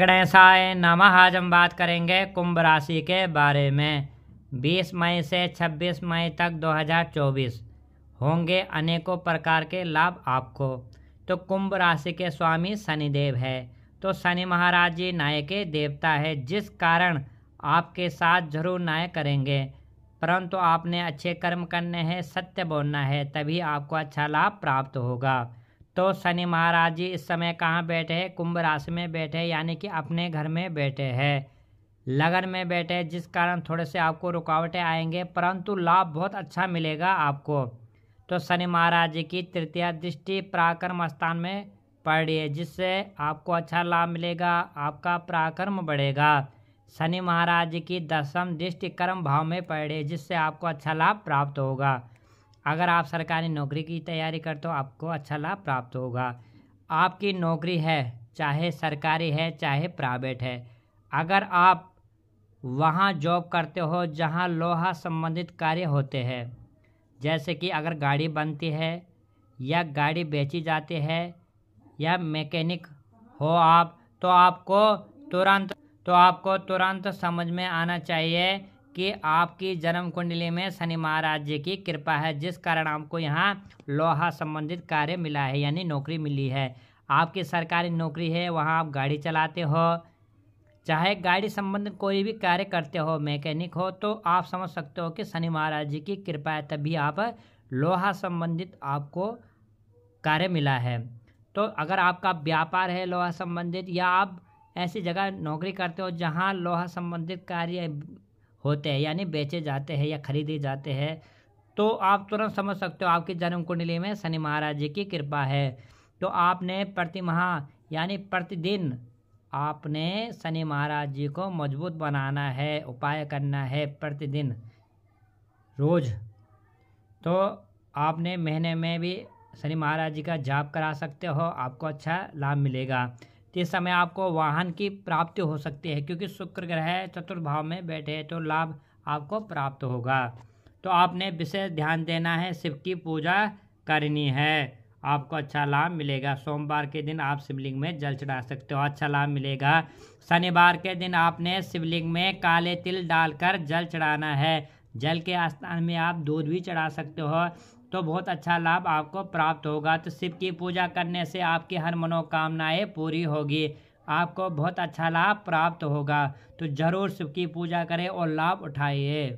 गणेशाय नमः आज हम बात करेंगे कुंभ राशि के बारे में 20 मई से 26 मई तक 2024 होंगे अनेकों प्रकार के लाभ आपको तो कुंभ राशि के स्वामी शनिदेव है तो शनि महाराज जी न्याय के देवता है जिस कारण आपके साथ जरूर न्याय करेंगे परंतु आपने अच्छे कर्म करने हैं सत्य बोलना है तभी आपको अच्छा लाभ प्राप्त होगा तो शनि महाराज जी इस समय कहाँ बैठे हैं कुंभ राशि में बैठे हैं यानी कि अपने घर में बैठे हैं लगन में बैठे हैं जिस कारण थोड़े से आपको रुकावटें आएंगे परंतु लाभ बहुत अच्छा मिलेगा आपको तो शनि महाराज जी की तृतीय दृष्टि पराक्रम स्थान में पड़ रही है जिससे आपको अच्छा लाभ मिलेगा आपका पराक्रम बढ़ेगा शनि महाराज जी की दशम दृष्टि कर्म भाव में पड़ रही है जिससे आपको अच्छा लाभ प्राप्त होगा अगर आप सरकारी नौकरी की तैयारी करते हो आपको अच्छा लाभ प्राप्त होगा आपकी नौकरी है चाहे सरकारी है चाहे प्राइवेट है अगर आप वहाँ जॉब करते हो जहाँ लोहा संबंधित कार्य होते हैं जैसे कि अगर गाड़ी बनती है या गाड़ी बेची जाती है या मैकेनिक हो आप तो आपको तुरंत तो आपको तुरंत समझ में आना चाहिए कि आपकी जन्म कुंडली में शनि महाराज जी की कृपा है जिस कारण आपको यहाँ लोहा संबंधित कार्य मिला है यानी नौकरी मिली है आपकी सरकारी नौकरी है वहाँ आप गाड़ी चलाते हो चाहे गाड़ी संबंधित कोई भी कार्य करते हो मैकेनिक हो तो आप समझ सकते हो कि शनि महाराज जी की कृपा है तभी आप लोहा संबंधित आपको कार्य मिला है तो अगर आपका व्यापार है लोहा संबंधित या आप ऐसी जगह नौकरी करते हो जहाँ लोहा संबंधित कार्य होते हैं यानी बेचे जाते हैं या खरीदे जाते हैं तो आप तुरंत समझ सकते हो आपकी जन्म कुंडली में शनि महाराज जी की कृपा है तो आपने प्रतिमाह यानी प्रतिदिन आपने शनि महाराज जी को मजबूत बनाना है उपाय करना है प्रतिदिन रोज़ तो आपने महीने में भी शनि महाराज जी का जाप करा सकते हो आपको अच्छा लाभ मिलेगा इस समय आपको वाहन की प्राप्ति हो सकती है क्योंकि शुक्र ग्रह चतुर्भाव में बैठे हैं तो लाभ आपको प्राप्त होगा तो आपने विशेष ध्यान देना है शिव की पूजा करनी है आपको अच्छा लाभ मिलेगा सोमवार के दिन आप शिवलिंग में जल चढ़ा सकते हो अच्छा लाभ मिलेगा शनिवार के दिन आपने शिवलिंग में काले तिल डालकर जल चढ़ाना है जल के स्थान में आप दूध भी चढ़ा सकते हो तो बहुत अच्छा लाभ आपको प्राप्त होगा तो शिव की पूजा करने से आपकी हर मनोकामनाएं पूरी होगी आपको बहुत अच्छा लाभ प्राप्त होगा तो ज़रूर शिव की पूजा करें और लाभ उठाइए